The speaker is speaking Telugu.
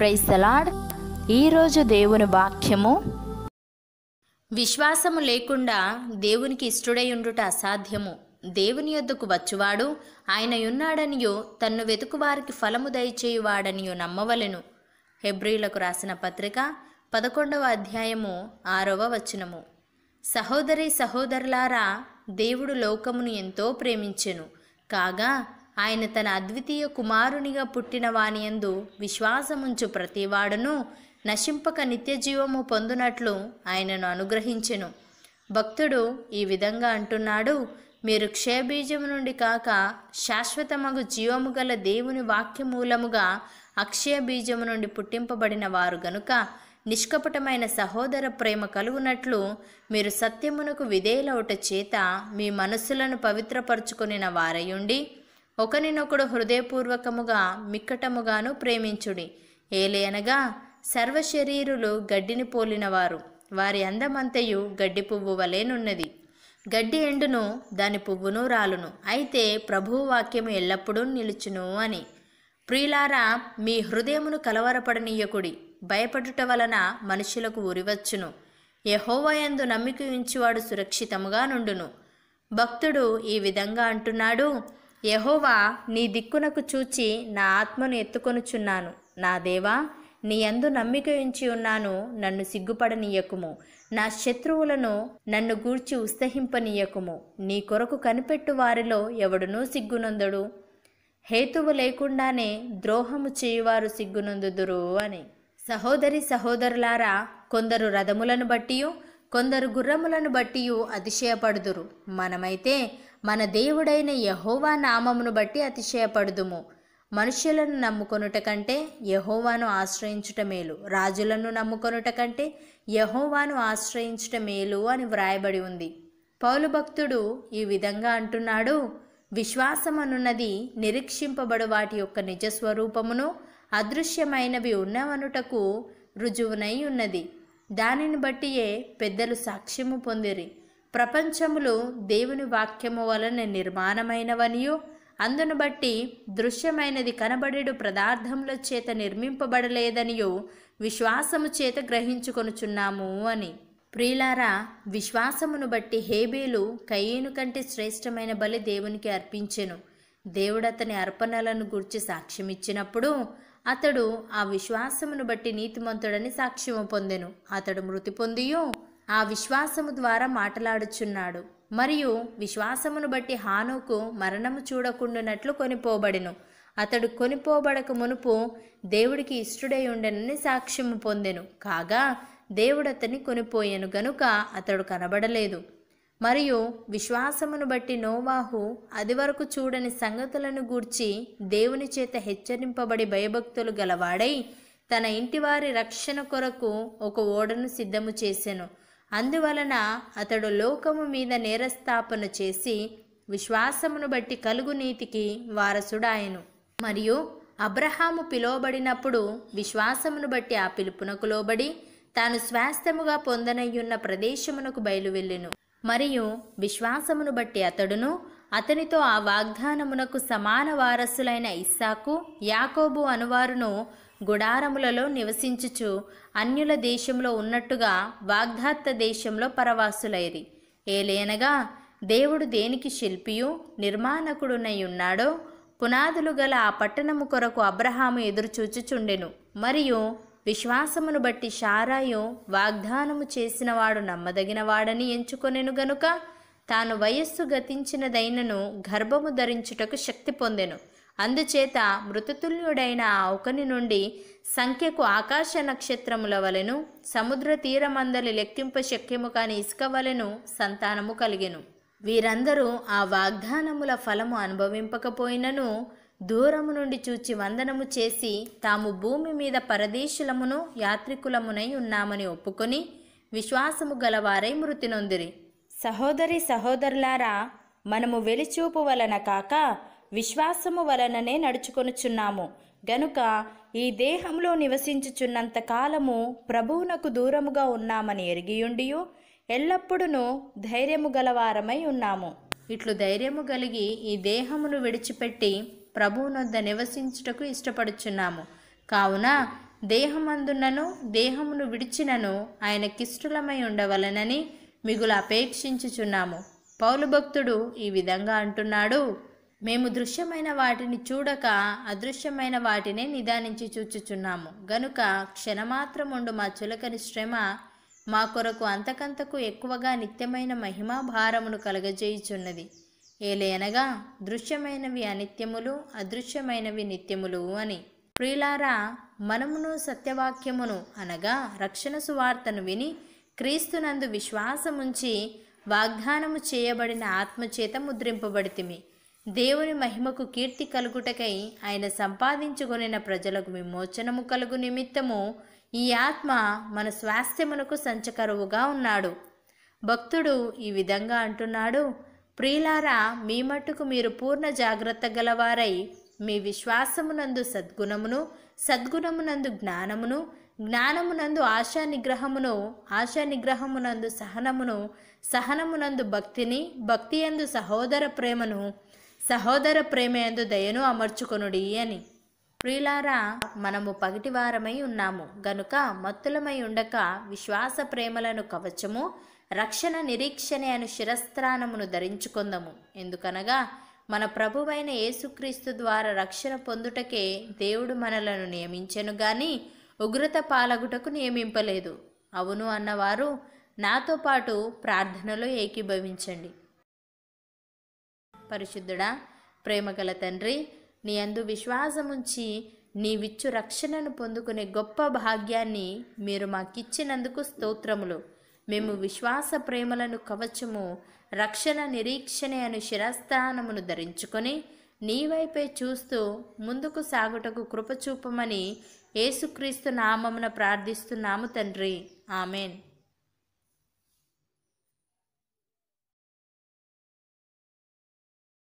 ప్రైజ్ సలాడ్ ఈరోజు దేవుని వాక్యము విశ్వాసము లేకుండా దేవునికి ఇష్టడై ఉండుట అసాధ్యము దేవుని యొద్దకు వచ్చువాడు ఆయనయున్నాడనియో తన్ను వెతుకువారికి ఫలము దయచేయువాడనియో నమ్మవలెను హెబ్రిలకు రాసిన పత్రిక పదకొండవ అధ్యాయము ఆరవ వచనము సహోదరి సహోదరులారా దేవుడు లోకమును ఎంతో ప్రేమించెను కాగా ఆయన తన అద్వితీయ కుమారునిగా పుట్టిన వానియందు విశ్వాసముంచు ప్రతివాడును నశింపక నిత్యజీవము పొందునట్లు ఆయనను అనుగ్రహించెను భక్తుడు ఈ విధంగా అంటున్నాడు మీరు క్షయబీజము నుండి కాక శాశ్వతమగు జీవము గల దేవుని వాక్యమూలముగా అక్షయ బీజము నుండి పుట్టింపబడిన వారు గనుక నిష్కపటమైన సహోదర ప్రేమ కలుగునట్లు మీరు సత్యమునకు విధేయులవుట చేత మీ మనస్సులను పవిత్రపరుచుకొనిన వారయుండి ఒకరినొకడు హృదయపూర్వకముగా మిక్కటముగాను ప్రేమించుడి ఏలేనగా సర్వశరీరులు గడ్డిని పోలినవారు వారి అందమంతయు గడ్డి పువ్వు వలెనున్నది గడ్డి ఎండును దాని పువ్వును రాలును అయితే ప్రభువు వాక్యము ఎల్లప్పుడూ నిలుచును అని ప్రియులారా మీ హృదయమును కలవరపడనీయకుడి భయపడుట వలన మనుషులకు ఉరివచ్చును యహోవయందు నమ్మిక ఉంచివాడు సురక్షితముగా నుండును భక్తుడు ఈ విధంగా అంటున్నాడు యహోవా నీ దిక్కునకు చూచి నా ఆత్మను ఎత్తుకొనుచున్నాను నా దేవా నీ అందు నమ్మిక ఉంచి ఉన్నాను నన్ను సిగ్గుపడనీయకుము నా శత్రువులను నన్ను గూర్చి ఉత్సహింపనీయకుము నీ కొరకు కనిపెట్టు వారిలో ఎవడునూ సిగ్గునందుడు హేతువు లేకుండానే ద్రోహము చేయువారు సిగ్గునందుదురు అని సహోదరి సహోదరులారా కొందరు రథములను బట్టియు కొందరు గుర్రములను బట్టియు అతిశయపడుదురు మనమైతే మన దేవుడైన యహోవా నామమును బట్టి అతిశయపడుదుము మనుష్యులను నమ్ముకొనుట కంటే యహోవాను ఆశ్రయించుట మేలు రాజులను నమ్ముకొనుట కంటే యహోవాను ఆశ్రయించుట మేలు అని వ్రాయబడి ఉంది పౌలు భక్తుడు ఈ విధంగా అంటున్నాడు విశ్వాసమనున్నది నిరీక్షింపబడు వాటి యొక్క నిజస్వరూపమును అదృశ్యమైనవి ఉన్నవనుటకు రుజువునై ఉన్నది దానిని బట్టియే పెద్దలు సాక్ష్యము పొందిరి ప్రపంచములు దేవుని వాక్యము వలన నిర్మాణమైనవనియో అందును బట్టి దృశ్యమైనది కనబడేడు పదార్థముల చేత నిర్మింపబడలేదనియో విశ్వాసము చేత గ్రహించుకొనుచున్నాము అని ప్రియులారా విశ్వాసమును బట్టి హేబేలు కయ్యేను కంటే శ్రేష్టమైన బలి దేవునికి అర్పించెను దేవుడతని అర్పణలను గూర్చి సాక్ష్యమిచ్చినప్పుడు అతడు ఆ విశ్వాసమును బట్టి నీతిమంతుడని సాక్ష్యము పొందెను అతడు మృతి పొందియో ఆ విశ్వాసము ద్వారా మాట్లాడుచున్నాడు మరియు విశ్వాసమును బట్టి హానుకు మరణము చూడకుండునట్లు కొనిపోబడెను అతడు కొనిపోబడక మునుపు దేవుడికి ఇష్టడై ఉండెనని సాక్ష్యము పొందెను కాగా దేవుడు అతన్ని కొనిపోయాను గనుక అతడు కనబడలేదు మరియు విశ్వాసమును బట్టి నోవాహు అది వరకు చూడని సంగతులను గూర్చి దేవుని చేత హెచ్చరింపబడి భయభక్తులు గలవాడై తన ఇంటివారి రక్షణ కొరకు ఒక ఓడను సిద్ధము చేసెను అందువలన అతడు లోకము మీద నేరస్థాపన చేసి విశ్వాసమును బట్టి కలుగు నీతికి వారసుడాయను మరియు అబ్రహాము పిలువబడినప్పుడు విశ్వాసమును బట్టి ఆ పిలుపునకు లోబడి తాను స్వాస్థముగా పొందనయ్యున్న ప్రదేశమునకు బయలువెళ్ళెను మరియు విశ్వాసమును బట్టి అతడును అతనితో ఆ వాగ్దానమునకు సమాన వారసులైన ఇస్సాకు యాకోబు అనువారును గుడారములలో నివసించుచు అన్యుల దేశంలో ఉన్నట్టుగా వాగ్దాత్త దేశంలో పరవాసులైరి ఏలేనగా దేవుడు దేనికి శిల్పియు నిర్మాణకుడునై ఉన్నాడో పునాదులు గల ఆ పట్టణము కొరకు అబ్రహాము ఎదురుచూచుచుండెను మరియు విశ్వాసమును బట్టి షారాయు వాగ్దానము చేసినవాడు నమ్మదగినవాడని ఎంచుకొనెను గనుక తాను వయస్సు గతించినదైనను గర్భము ధరించుటకు శక్తి పొందెను అందుచేత మృతతుల్యుడైన ఆ ఒకని నుండి సంఖ్యకు ఆకాశ నక్షత్రముల వలెను సముద్ర తీరమందలి లెక్కింప శక్యము కాని ఇసుక వలెను సంతానము కలిగెను వీరందరూ ఆ వాగ్దానముల ఫలము అనుభవింపకపోయినను దూరము నుండి చూచి వందనము చేసి తాము భూమి మీద పరదేశులమును యాత్రికులమునై ఉన్నామని ఒప్పుకొని విశ్వాసము గలవారై మృతి నొందిరి సహోదరి సహోదరులారా మనము వెలిచూపు వలన కాక విశ్వాసము వలననే నడుచుకొనుచున్నాము గనుక ఈ దేహంలో నివసించుచున్నంత కాలము ప్రభువునకు దూరముగా ఉన్నామని ఎరిగియుండియు ఎల్లప్పుడూ ధైర్యము గలవారమై ఉన్నాము ఇట్లు ధైర్యము కలిగి ఈ దేహమును విడిచిపెట్టి ప్రభువునొద్ద నివసించుటకు ఇష్టపడుచున్నాము కావున దేహమందునను దేహమును విడిచినను ఆయన కిష్టులమై ఉండవలనని మిగులు అపేక్షించుచున్నాము పౌలు భక్తుడు ఈ విధంగా అంటున్నాడు మేము దృశ్యమైన వాటిని చూడక అదృశ్యమైన వాటినే నిదానించి చూచుచున్నాము గనుక క్షణమాత్రముండు మా చులకని శ్రమ మా కొరకు అంతకంతకు ఎక్కువగా నిత్యమైన మహిమా భారమును కలగజేయుచున్నది ఏలేనగా దృశ్యమైనవి అనిత్యములు అదృశ్యమైనవి నిత్యములు అని ప్రియులారా మనమును సత్యవాక్యమును అనగా రక్షణ సువార్తను విని క్రీస్తునందు విశ్వాసముంచి వాగ్దానము చేయబడిన ఆత్మచేత ముద్రింపబడితిమి దేవుని మహిమకు కీర్తి కలుగుటకై ఆయన సంపాదించుకొనిన ప్రజలకు విమోచనము కలుగు నిమిత్తము ఈ ఆత్మ మన స్వాస్థ్యమునకు సంచకరువుగా ఉన్నాడు భక్తుడు ఈ విధంగా అంటున్నాడు ప్రియులారా మీ మట్టుకు మీరు పూర్ణ జాగ్రత్త గలవారై మీ విశ్వాసమునందు సద్గుణమును సద్గుణమునందు జ్ఞానమును జ్ఞానమునందు ఆశా నిగ్రహమును ఆశా నిగ్రహమునందు సహనమును సహనమునందు భక్తిని భక్తియందు సహోదర ప్రేమను సహోదర ప్రేమయందు దయను అమర్చుకునుడి అని ప్రియులారా మనము పగటివారమై ఉన్నాము గనుక మత్తులమై ఉండక విశ్వాస ప్రేమలను కవచము రక్షణ నిరీక్షణ అను శిరస్థానమును ధరించుకుందము ఎందుకనగా మన ప్రభువైన యేసుక్రీస్తు ద్వారా రక్షణ పొందుటకే దేవుడు మనలను నియమించెను గాని ఉగ్రత పాలగుటకు నియమింపలేదు అవును అన్నవారు నాతో పాటు ప్రార్థనలో ఏకీభవించండి పరిశుద్ధుడా ప్రేమగల తండ్రి నీ అందు విశ్వాసముంచి నీ విచ్చు రక్షణను పొందుకునే గొప్ప భాగ్యాన్ని మీరు మాకిచ్చినందుకు స్తోత్రములు మేము విశ్వాస ప్రేమలను కవచము రక్షణ నిరీక్షణ అను శిరస్థానమును ధరించుకొని నీవైపే చూస్తూ ముందుకు సాగుటకు కృపచూపమని యేసుక్రీస్తు నామమున ప్రార్థిస్తున్నాము తండ్రి ఆమెన్